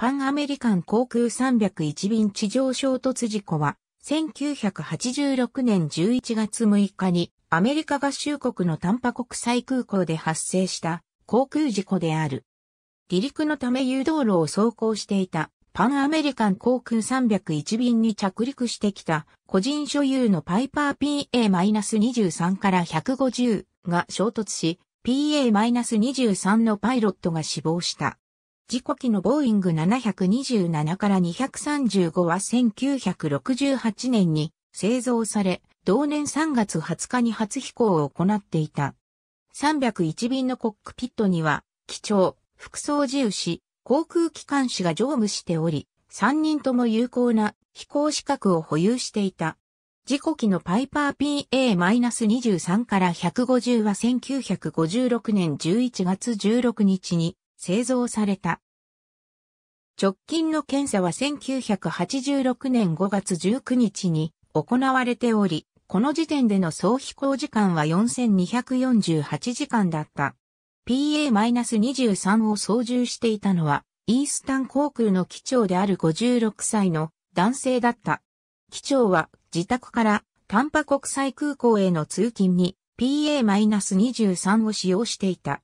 パンアメリカン航空301便地上衝突事故は、1986年11月6日にアメリカ合衆国のタンパ国際空港で発生した航空事故である。離陸のため誘導路を走行していたパンアメリカン航空301便に着陸してきた個人所有のパイパー PA-23 から150が衝突し PA-23 のパイロットが死亡した。事故機のボーイング727から235は1968年に製造され、同年3月20日に初飛行を行っていた。301便のコックピットには、機長、副操縦士、航空機関士が乗務しており、3人とも有効な飛行資格を保有していた。事故機のパイパー PA-23 から150は1956年11月16日に製造された。直近の検査は1986年5月19日に行われており、この時点での総飛行時間は4248時間だった。PA-23 を操縦していたのは、イースタン航空の機長である56歳の男性だった。機長は自宅から丹波国際空港への通勤に PA-23 を使用していた。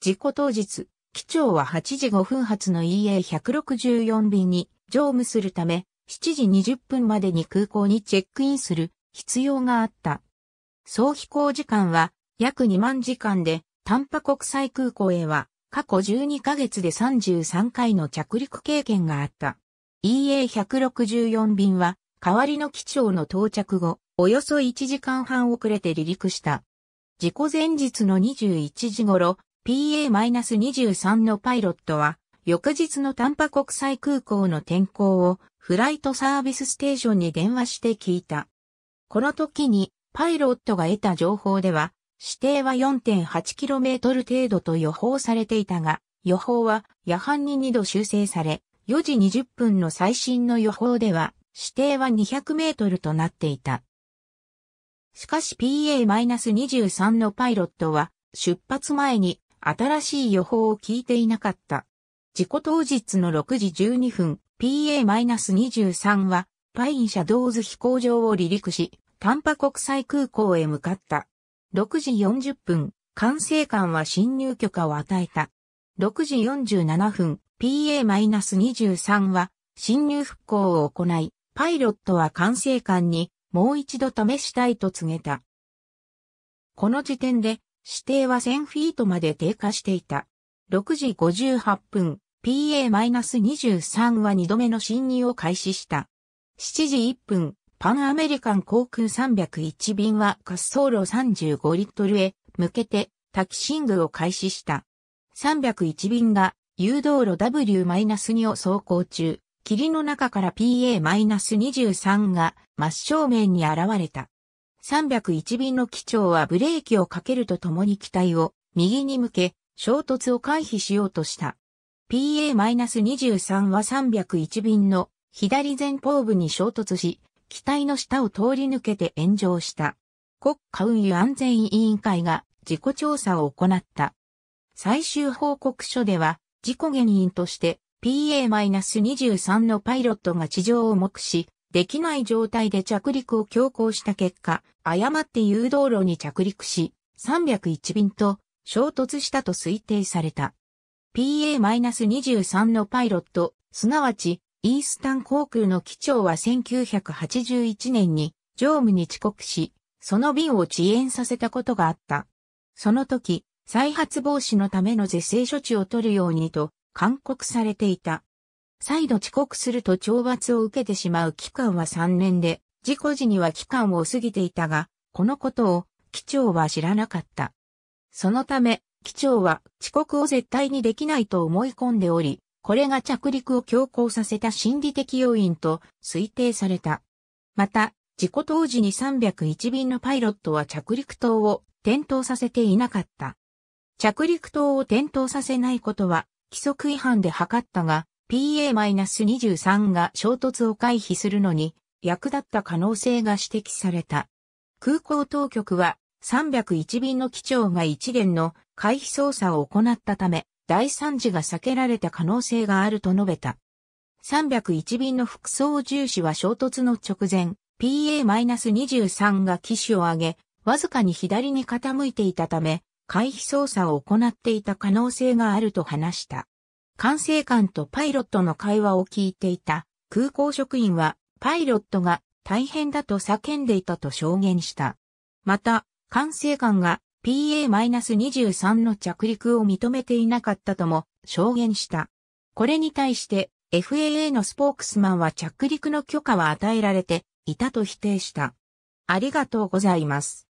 事故当日、機長は8時5分発の EA164 便に乗務するため、7時20分までに空港にチェックインする必要があった。総飛行時間は約2万時間で、丹波国際空港へは過去12ヶ月で33回の着陸経験があった。EA164 便は代わりの機長の到着後、およそ1時間半遅れて離陸した。事故前日の21時頃、PA-23 のパイロットは、翌日の丹波国際空港の天候をフライトサービスステーションに電話して聞いた。この時にパイロットが得た情報では、指定は 4.8km 程度と予報されていたが、予報は夜半に2度修正され、4時20分の最新の予報では、指定は200メートルとなっていた。しかし PA-23 のパイロットは、出発前に新しい予報を聞いていなかった。事故当日の6時12分、PA-23 は、パインシャドーズ飛行場を離陸し、タンパ国際空港へ向かった。6時40分、管制官は侵入許可を与えた。6時47分、PA-23 は、侵入復興を行い、パイロットは管制官に、もう一度試したいと告げた。この時点で、指定は1000フィートまで低下していた。6時58分、PA-23 は2度目の侵入を開始した。7時1分、パンアメリカン航空301便は滑走路35リットルへ向けてタキシングを開始した。301便が誘導路 W-2 を走行中、霧の中から PA-23 が真正面に現れた。301便の機長はブレーキをかけるとともに機体を右に向け、衝突を回避しようとした。PA-23 は301便の左前方部に衝突し、機体の下を通り抜けて炎上した。国家運輸安全委員会が事故調査を行った。最終報告書では、事故原因として PA-23 のパイロットが地上を目視、できない状態で着陸を強行した結果、誤って誘導路に着陸し、301便と衝突したと推定された。PA-23 のパイロット、すなわち、イースタン航空の機長は1981年に乗務に遅刻し、その便を遅延させたことがあった。その時、再発防止のための是正処置を取るようにと勧告されていた。再度遅刻すると懲罰を受けてしまう期間は3年で、事故時には期間を過ぎていたが、このことを、機長は知らなかった。そのため、機長は遅刻を絶対にできないと思い込んでおり、これが着陸を強行させた心理的要因と推定された。また、事故当時に301便のパイロットは着陸灯を点灯させていなかった。着陸灯を点灯させないことは規則違反で測ったが、PA-23 が衝突を回避するのに役立った可能性が指摘された。空港当局は301便の機長が一連の回避操作を行ったため、大惨事が避けられた可能性があると述べた。301便の副操縦士は衝突の直前、PA-23 が機種を上げ、わずかに左に傾いていたため、回避操作を行っていた可能性があると話した。管制官とパイロットの会話を聞いていた空港職員はパイロットが大変だと叫んでいたと証言した。また、管制官が PA-23 の着陸を認めていなかったとも証言した。これに対して FAA のスポークスマンは着陸の許可は与えられていたと否定した。ありがとうございます。